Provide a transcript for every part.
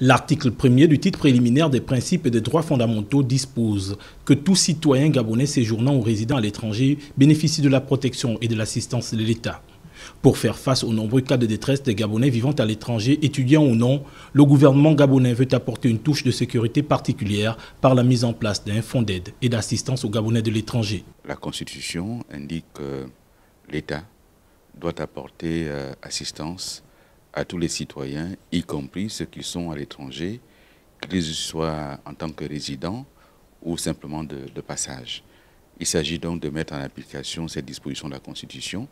L'article premier du titre préliminaire des principes et des droits fondamentaux dispose que tout citoyen gabonais séjournant ou résidant à l'étranger bénéficie de la protection et de l'assistance de l'État. Pour faire face aux nombreux cas de détresse des Gabonais vivant à l'étranger, étudiants ou non, le gouvernement gabonais veut apporter une touche de sécurité particulière par la mise en place d'un fonds d'aide et d'assistance aux Gabonais de l'étranger. La Constitution indique que l'État doit apporter euh, assistance à tous les citoyens, y compris ceux qui sont à l'étranger, qu'ils soient en tant que résidents ou simplement de, passage. Il s'agit donc de mettre en application cette disposition de la Constitution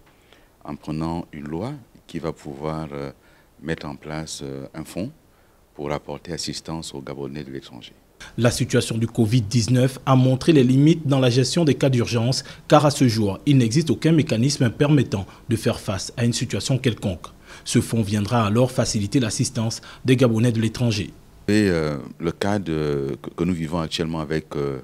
en prenant une loi qui va pouvoir euh, mettre en place euh, un fonds pour apporter assistance aux Gabonais de l'étranger. La situation du Covid-19 a montré les limites dans la gestion des cas d'urgence car à ce jour, il n'existe aucun mécanisme permettant de faire face à une situation quelconque. Ce fonds viendra alors faciliter l'assistance des Gabonais de l'étranger. Euh, le cas que nous vivons actuellement avec euh,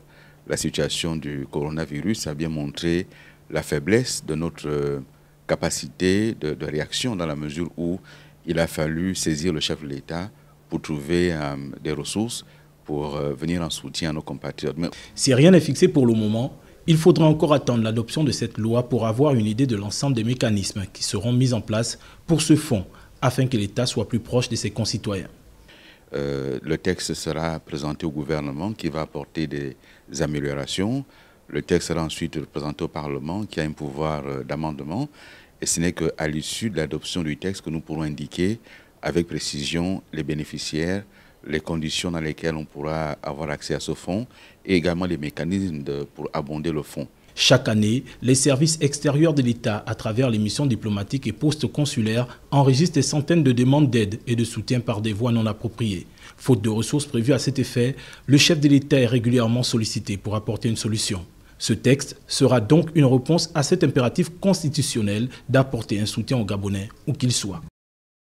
la situation du coronavirus a bien montré la faiblesse de notre euh, capacité de, réaction dans la mesure où il a fallu saisir le chef de l'État pour trouver des ressources pour euh, venir en soutien à nos compatriotes. Si rien n'est fixé pour le moment, il faudra encore attendre l'adoption de cette loi pour avoir une idée de l'ensemble des mécanismes qui seront mis en place pour ce fonds, afin que l'État soit plus proche de ses concitoyens. Euh, le texte sera présenté au gouvernement qui va apporter des améliorations. Le texte sera ensuite présenté au Parlement qui a un pouvoir euh, d'amendement. Et ce n'est qu'à l'issue de l'adoption du texte que nous pourrons indiquer avec précision les bénéficiaires, les conditions dans lesquelles on pourra avoir accès à ce fonds et également les mécanismes pour abonder le fonds. Chaque année, les services extérieurs de l'État, à travers les missions diplomatiques et postes consulaires, enregistrent des centaines de demandes d'aide et de soutien par des voies non appropriées. Faute de ressources prévues à cet effet, le chef de l'État est régulièrement sollicité pour apporter une solution. Ce texte sera donc une réponse à cet impératif constitutionnel d'apporter un soutien aux Gabonais, où qu'il soit.